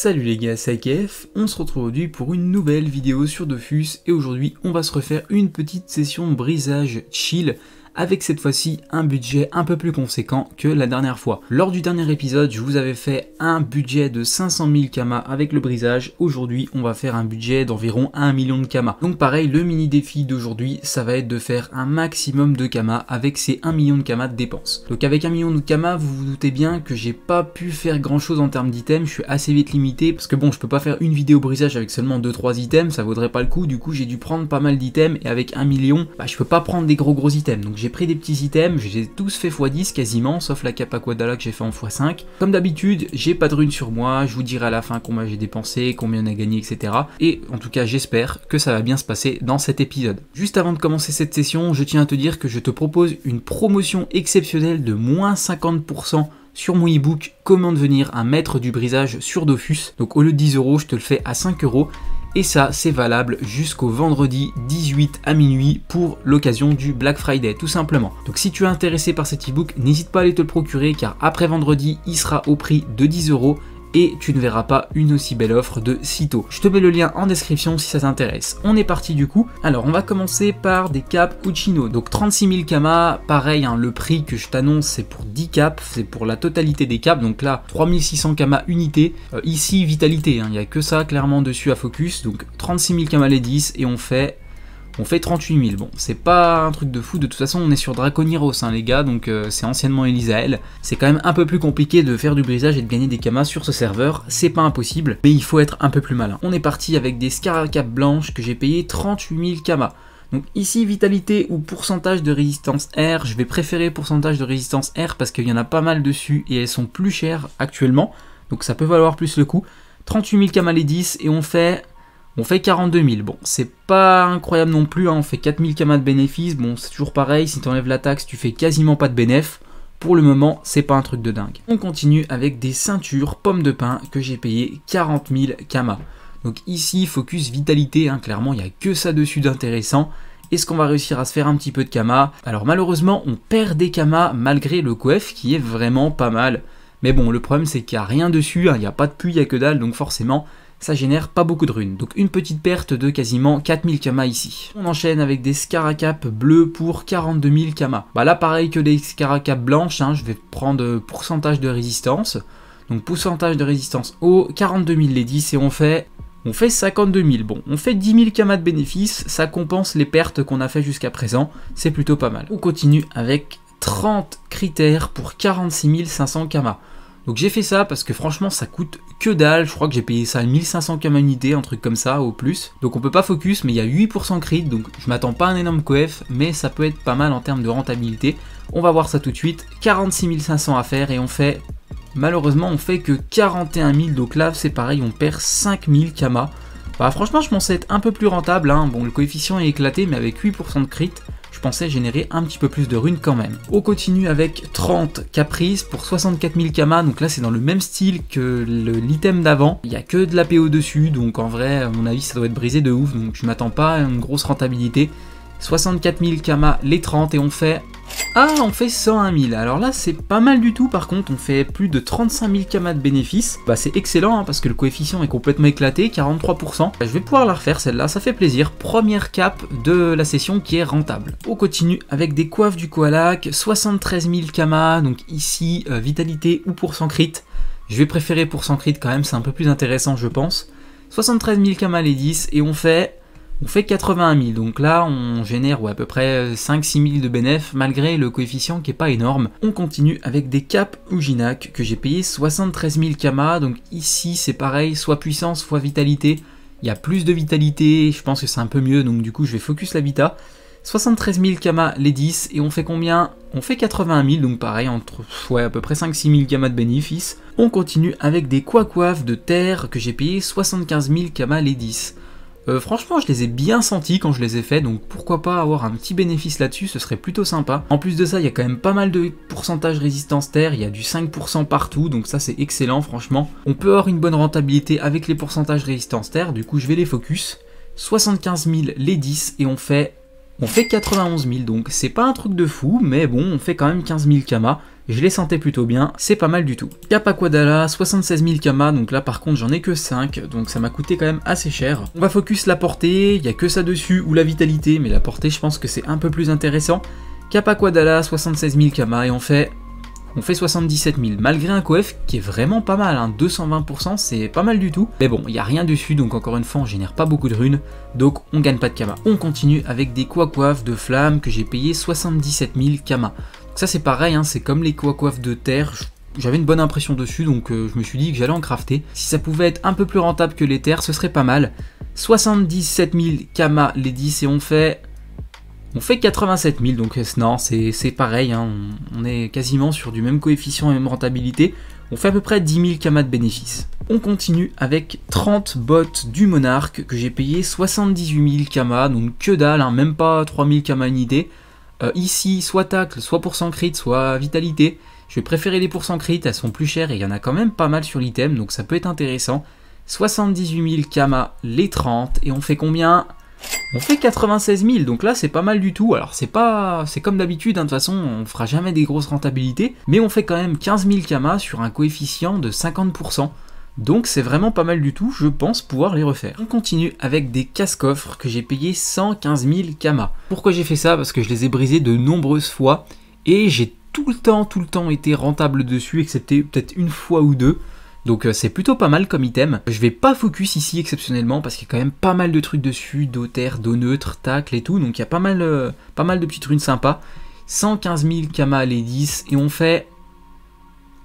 Salut les gars, c'est AKF, on se retrouve aujourd'hui pour une nouvelle vidéo sur Dofus et aujourd'hui on va se refaire une petite session brisage chill avec cette fois-ci un budget un peu plus conséquent que la dernière fois. Lors du dernier épisode, je vous avais fait un budget de 500 000 kama avec le brisage. Aujourd'hui, on va faire un budget d'environ 1 million de kama. Donc pareil, le mini défi d'aujourd'hui, ça va être de faire un maximum de kama avec ces 1 million de kama de dépenses. Donc avec 1 million de kama, vous vous doutez bien que j'ai pas pu faire grand chose en termes d'items, je suis assez vite limité parce que bon, je peux pas faire une vidéo brisage avec seulement 2-3 items, ça vaudrait pas le coup. Du coup, j'ai dû prendre pas mal d'items et avec 1 million, bah, je peux pas prendre des gros gros items. Donc j'ai j'ai pris des petits items, j'ai tous fait x10 quasiment, sauf la capa Quadala que j'ai fait en x5. Comme d'habitude, j'ai pas de runes sur moi, je vous dirai à la fin combien j'ai dépensé, combien on a gagné, etc. Et en tout cas, j'espère que ça va bien se passer dans cet épisode. Juste avant de commencer cette session, je tiens à te dire que je te propose une promotion exceptionnelle de moins 50% sur mon ebook Comment devenir un maître du brisage sur Dofus. Donc au lieu de 10 euros, je te le fais à 5 euros et ça c'est valable jusqu'au vendredi 18 à minuit pour l'occasion du Black Friday tout simplement. Donc si tu es intéressé par cet ebook, n'hésite pas à aller te le procurer car après vendredi il sera au prix de 10 euros et tu ne verras pas une aussi belle offre de sitôt. Je te mets le lien en description si ça t'intéresse. On est parti du coup. Alors on va commencer par des caps Uchino. Donc 36 000 Kama, pareil, hein, le prix que je t'annonce c'est pour 10 caps, c'est pour la totalité des caps. Donc là 3600 Kama unité. Euh, ici vitalité, hein, il n'y a que ça clairement dessus à focus. Donc 36 000 Kama les 10 et on fait on fait 38 000. Bon, c'est pas un truc de fou. De toute façon, on est sur Draconiros, hein, les gars. Donc, euh, c'est anciennement Elisael. C'est quand même un peu plus compliqué de faire du brisage et de gagner des kamas sur ce serveur. C'est pas impossible, mais il faut être un peu plus malin. On est parti avec des Scaracap blanches que j'ai payé 38 000 kamas. Donc ici, vitalité ou pourcentage de résistance R, je vais préférer pourcentage de résistance R parce qu'il y en a pas mal dessus et elles sont plus chères actuellement. Donc ça peut valoir plus le coup. 38 000 kamas les 10 et on fait on fait 42 000. Bon, c'est pas incroyable non plus. Hein. On fait 4000 kamas de bénéfices, Bon, c'est toujours pareil. Si tu enlèves la taxe, tu fais quasiment pas de bénéfice. Pour le moment, c'est pas un truc de dingue. On continue avec des ceintures pommes de pin que j'ai payé 40 000 kama. Donc ici, focus vitalité. Hein. Clairement, il n'y a que ça dessus d'intéressant. Est-ce qu'on va réussir à se faire un petit peu de Kama Alors malheureusement, on perd des Kama malgré le coef qui est vraiment pas mal. Mais bon, le problème c'est qu'il n'y a rien dessus, hein. il n'y a pas de puits, il n'y a que dalle, donc forcément, ça génère pas beaucoup de runes. Donc une petite perte de quasiment 4000 kama ici. On enchaîne avec des scaracap bleus pour 42 000 kama. Bah là pareil que les scaracap blanches, hein, je vais prendre euh, pourcentage de résistance. Donc pourcentage de résistance haut, 42 000 les 10 et on fait on fait 52 000. Bon, on fait 10 000 kamas de bénéfices, ça compense les pertes qu'on a fait jusqu'à présent, c'est plutôt pas mal. On continue avec 30 critères pour 46 500 kamas. Donc j'ai fait ça parce que franchement ça coûte que dalle, je crois que j'ai payé ça 1500 kamas unité, un truc comme ça au plus. Donc on peut pas focus mais il y a 8% crit donc je m'attends pas à un énorme coef mais ça peut être pas mal en termes de rentabilité. On va voir ça tout de suite, 46 500 à faire et on fait, malheureusement on fait que 41 000 donc là c'est pareil on perd 5000 kama. Bah franchement je pensais être un peu plus rentable, hein. bon le coefficient est éclaté mais avec 8% de crit je pensais générer un petit peu plus de runes quand même. On continue avec 30 caprices pour 64 000 kamas, donc là c'est dans le même style que l'item d'avant. Il n'y a que de la PO dessus, donc en vrai, à mon avis, ça doit être brisé de ouf, donc je m'attends pas à une grosse rentabilité. 64 000 kamas les 30 et on fait ah, on fait 101 000. Alors là, c'est pas mal du tout. Par contre, on fait plus de 35 000 km de bénéfice Bah, c'est excellent hein, parce que le coefficient est complètement éclaté, 43%. Bah, je vais pouvoir la refaire celle-là, ça fait plaisir. Première cap de la session qui est rentable. On continue avec des coiffes du koalak, 73 000 kamas. Donc ici, euh, vitalité ou pour pourcent crit. Je vais préférer pour pourcent crit quand même, c'est un peu plus intéressant, je pense. 73 000 kamas les 10 et on fait on fait 81 000, donc là on génère ou à peu près 5-6 euh, 000 de bénéf malgré le coefficient qui est pas énorme. On continue avec des caps Uginak, que j'ai payé 73 000 Kama, donc ici c'est pareil, soit puissance, soit vitalité. Il y a plus de vitalité, je pense que c'est un peu mieux, donc du coup je vais focus l'habitat. 73 000 Kama les 10, et on fait combien On fait 81 000, donc pareil, entre à peu près 5-6 000 Kama de bénéfice. On continue avec des Kwakwaf de terre que j'ai payé 75 000 Kama les 10. Euh, franchement, je les ai bien sentis quand je les ai faits, donc pourquoi pas avoir un petit bénéfice là-dessus, ce serait plutôt sympa. En plus de ça, il y a quand même pas mal de pourcentage résistance terre, il y a du 5% partout, donc ça c'est excellent franchement. On peut avoir une bonne rentabilité avec les pourcentages résistance terre, du coup je vais les focus. 75 000 les 10 et on fait on fait 91 000, donc c'est pas un truc de fou, mais bon, on fait quand même 15 000 Kama, je les sentais plutôt bien, c'est pas mal du tout. Kappa Quadala, 76 000 Kama, donc là par contre j'en ai que 5, donc ça m'a coûté quand même assez cher. On va focus la portée, il n'y a que ça dessus, ou la vitalité, mais la portée je pense que c'est un peu plus intéressant. Kappa Quadala, 76 000 Kama, et on fait... On fait 77 000, malgré un coef qui est vraiment pas mal, 220% hein, c'est pas mal du tout. Mais bon, il n'y a rien dessus, donc encore une fois on génère pas beaucoup de runes, donc on gagne pas de Kama. On continue avec des coiffe de flammes que j'ai payé 77 000 Kama. Ça c'est pareil, hein, c'est comme les coiffes de terre. J'avais une bonne impression dessus, donc euh, je me suis dit que j'allais en crafter. Si ça pouvait être un peu plus rentable que les terres, ce serait pas mal. 77 000 Kama les 10 et on fait... On fait 87 000, donc euh, non, c'est pareil, hein. on, est quasiment sur du même coefficient et même rentabilité. On fait à peu près 10 000 kamas de bénéfice. On continue avec 30 bottes du monarque que j'ai payé 78 000 kamas, donc que dalle, hein, même pas 3 000 kamas une idée. Euh, ici soit tacle, soit pourcent crit, soit vitalité. Je vais préférer les pourcent crit, elles sont plus chères et il y en a quand même pas mal sur l'item, donc ça peut être intéressant. 78 000 Kama, les 30, et on fait combien on fait 96 000, donc là c'est pas mal du tout. Alors c'est pas, c'est comme d'habitude, hein, de toute façon on fera jamais des grosses rentabilités, mais on fait quand même 15 000 Kama sur un coefficient de 50%. Donc c'est vraiment pas mal du tout, je pense pouvoir les refaire. On continue avec des casse-coffres que j'ai payé 115 000 kamas. Pourquoi j'ai fait ça Parce que je les ai brisés de nombreuses fois et j'ai tout le temps, tout le temps été rentable dessus, excepté peut-être une fois ou deux. Donc euh, c'est plutôt pas mal comme item. Je vais pas focus ici exceptionnellement parce qu'il y a quand même pas mal de trucs dessus, d'eau terre, d'eau neutre, tacle et tout. Donc il y a pas mal, euh, pas mal de petites runes sympas. 115 000 Kama les 10 et on fait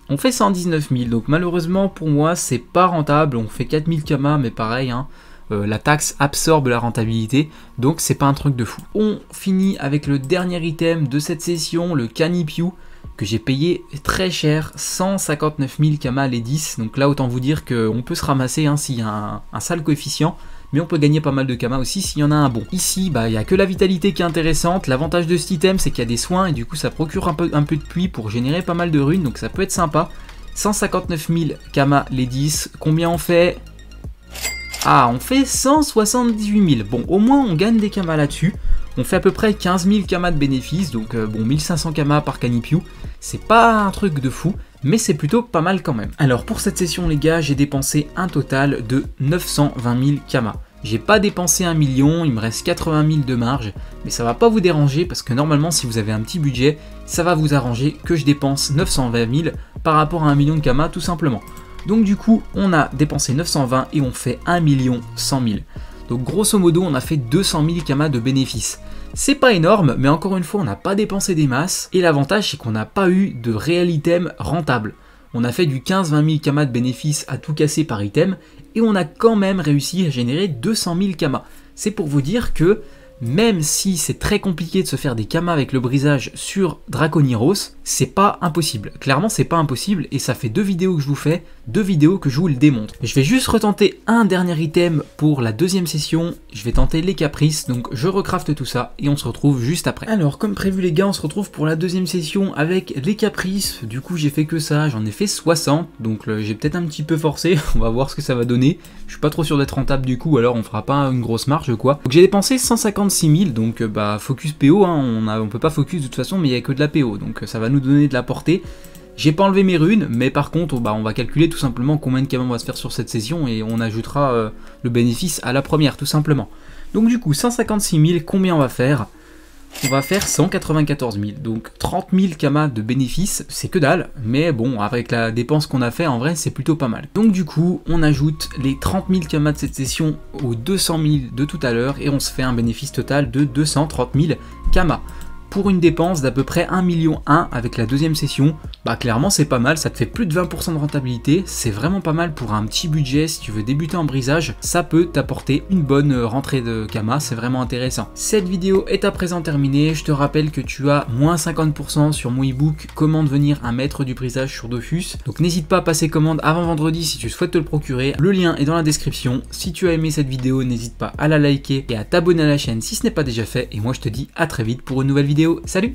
on fait 119 000, donc malheureusement pour moi c'est pas rentable, on fait 4000 kama mais pareil, hein. euh, la taxe absorbe la rentabilité, donc c'est pas un truc de fou. On finit avec le dernier item de cette session, le Canipiu, que j'ai payé très cher, 159 000 kama les 10, donc là autant vous dire qu'on peut se ramasser hein, s'il y a un sale coefficient, mais on peut gagner pas mal de Kama aussi s'il y en a un bon. Ici, bah, il n'y a que la vitalité qui est intéressante. L'avantage de cet item, c'est qu'il y a des soins et du coup, ça procure un peu, un peu de puits pour générer pas mal de runes, donc ça peut être sympa. 159 000 Kama les 10. Combien on fait Ah, on fait 178 000. Bon, au moins, on gagne des Kama là-dessus. On fait à peu près 15 000 Kama de bénéfices, donc euh, bon, 1500 Kama par Canipiu. C'est pas un truc de fou mais c'est plutôt pas mal quand même. Alors pour cette session les gars, j'ai dépensé un total de 920 000 Kama. J'ai pas dépensé un million, il me reste 80 000 de marge, mais ça va pas vous déranger parce que normalement si vous avez un petit budget, ça va vous arranger que je dépense 920 000 par rapport à un million de Kama tout simplement. Donc du coup, on a dépensé 920 et on fait 1 million 100 000. Donc grosso modo, on a fait 200 000 kamas de bénéfices. C'est pas énorme, mais encore une fois, on n'a pas dépensé des masses. Et l'avantage, c'est qu'on n'a pas eu de réel item rentable. On a fait du 15-20 000 kamas de bénéfices à tout casser par item, et on a quand même réussi à générer 200 000 kamas. C'est pour vous dire que même si c'est très compliqué de se faire des kamas avec le brisage sur Draconiros, c'est pas impossible. Clairement, c'est pas impossible et ça fait deux vidéos que je vous fais, deux vidéos que je vous le démontre. Je vais juste retenter un dernier item pour la deuxième session. Je vais tenter les caprices, donc je recrafte tout ça et on se retrouve juste après. Alors, comme prévu les gars, on se retrouve pour la deuxième session avec les caprices. Du coup, j'ai fait que ça, j'en ai fait 60, donc euh, j'ai peut-être un petit peu forcé. On va voir ce que ça va donner. Je suis pas trop sûr d'être rentable du coup, alors on fera pas une grosse marge quoi. Donc j'ai dépensé 150 6000, donc euh, bah, focus PO, hein, on ne on peut pas focus de toute façon, mais il n'y a que de la PO, donc euh, ça va nous donner de la portée. J'ai pas enlevé mes runes, mais par contre, bah, on va calculer tout simplement combien de camions on va se faire sur cette session et on ajoutera euh, le bénéfice à la première, tout simplement. Donc du coup, 156 000, combien on va faire on va faire 194 000. Donc 30 000 kamas de bénéfice, c'est que dalle, mais bon, avec la dépense qu'on a fait, en vrai, c'est plutôt pas mal. Donc du coup, on ajoute les 30 000 kamas de cette session aux 200 000 de tout à l'heure, et on se fait un bénéfice total de 230 000 kamas pour une dépense d'à peu près 1 ,1 million avec la deuxième session, bah clairement c'est pas mal, ça te fait plus de 20% de rentabilité, c'est vraiment pas mal pour un petit budget, si tu veux débuter en brisage, ça peut t'apporter une bonne euh, rentrée de Kama, c'est vraiment intéressant. Cette vidéo est à présent terminée, je te rappelle que tu as moins 50% sur mon ebook comment devenir un maître du brisage sur Dofus, donc n'hésite pas à passer commande avant vendredi si tu souhaites te le procurer, le lien est dans la description. Si tu as aimé cette vidéo, n'hésite pas à la liker et à t'abonner à la chaîne si ce n'est pas déjà fait, et moi je te dis à très vite pour une nouvelle vidéo, salut